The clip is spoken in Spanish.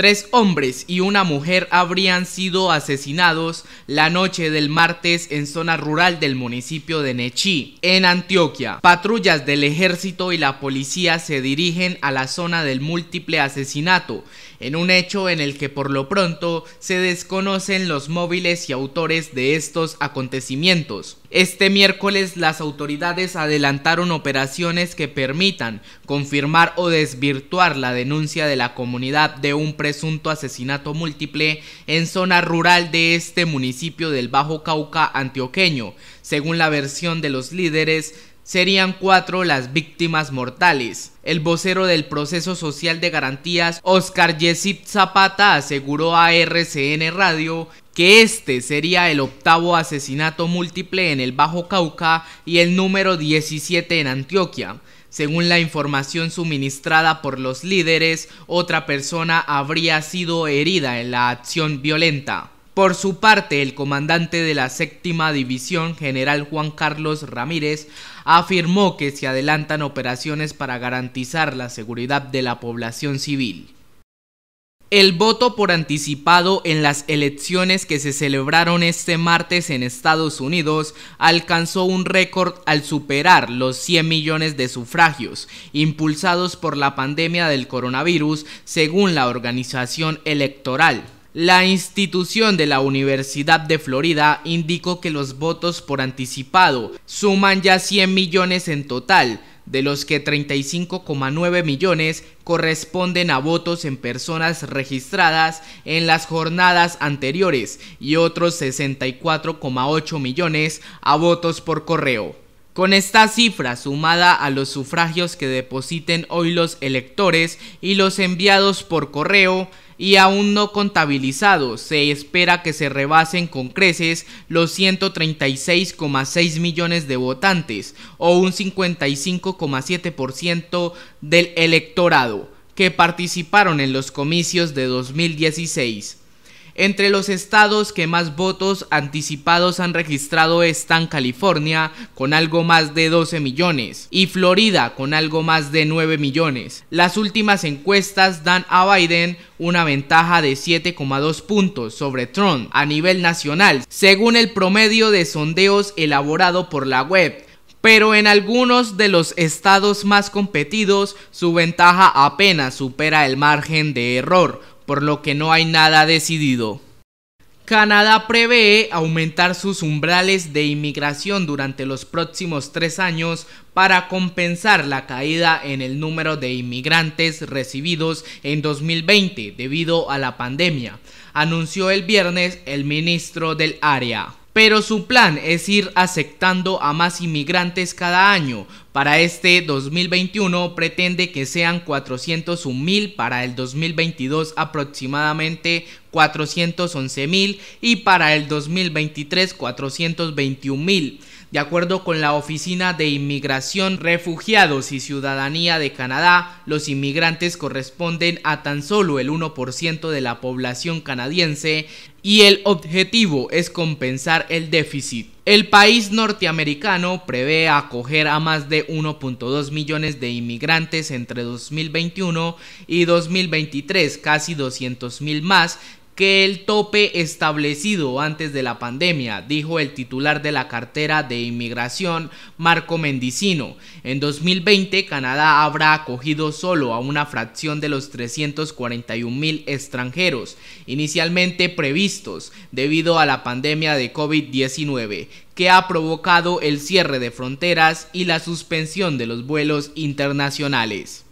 Tres hombres y una mujer habrían sido asesinados la noche del martes en zona rural del municipio de Nechí, en Antioquia. Patrullas del ejército y la policía se dirigen a la zona del múltiple asesinato, en un hecho en el que por lo pronto se desconocen los móviles y autores de estos acontecimientos. Este miércoles las autoridades adelantaron operaciones que permitan confirmar o desvirtuar la denuncia de la comunidad de un presunto asesinato múltiple en zona rural de este municipio del Bajo Cauca antioqueño. Según la versión de los líderes, serían cuatro las víctimas mortales. El vocero del proceso social de garantías, Oscar Yesip Zapata, aseguró a RCN Radio que este sería el octavo asesinato múltiple en el Bajo Cauca y el número 17 en Antioquia. Según la información suministrada por los líderes, otra persona habría sido herida en la acción violenta. Por su parte, el comandante de la séptima división, general Juan Carlos Ramírez, afirmó que se adelantan operaciones para garantizar la seguridad de la población civil. El voto por anticipado en las elecciones que se celebraron este martes en Estados Unidos alcanzó un récord al superar los 100 millones de sufragios impulsados por la pandemia del coronavirus, según la organización electoral. La institución de la Universidad de Florida indicó que los votos por anticipado suman ya 100 millones en total, de los que 35,9 millones corresponden a votos en personas registradas en las jornadas anteriores y otros 64,8 millones a votos por correo. Con esta cifra sumada a los sufragios que depositen hoy los electores y los enviados por correo, y aún no contabilizados, se espera que se rebasen con creces los 136,6 millones de votantes o un 55,7% del electorado que participaron en los comicios de 2016. Entre los estados que más votos anticipados han registrado están California, con algo más de 12 millones, y Florida, con algo más de 9 millones. Las últimas encuestas dan a Biden una ventaja de 7,2 puntos sobre Trump a nivel nacional, según el promedio de sondeos elaborado por la web. Pero en algunos de los estados más competidos, su ventaja apenas supera el margen de error, por lo que no hay nada decidido. Canadá prevé aumentar sus umbrales de inmigración durante los próximos tres años para compensar la caída en el número de inmigrantes recibidos en 2020 debido a la pandemia, anunció el viernes el ministro del área. Pero su plan es ir aceptando a más inmigrantes cada año. Para este 2021 pretende que sean 401 mil, para el 2022 aproximadamente 411 mil y para el 2023 421 mil. De acuerdo con la Oficina de Inmigración, Refugiados y Ciudadanía de Canadá, los inmigrantes corresponden a tan solo el 1% de la población canadiense y el objetivo es compensar el déficit. El país norteamericano prevé acoger a más de 1.2 millones de inmigrantes entre 2021 y 2023, casi 200 mil más que el tope establecido antes de la pandemia, dijo el titular de la cartera de inmigración, Marco Mendicino. En 2020, Canadá habrá acogido solo a una fracción de los 341 mil extranjeros inicialmente previstos debido a la pandemia de COVID-19, que ha provocado el cierre de fronteras y la suspensión de los vuelos internacionales.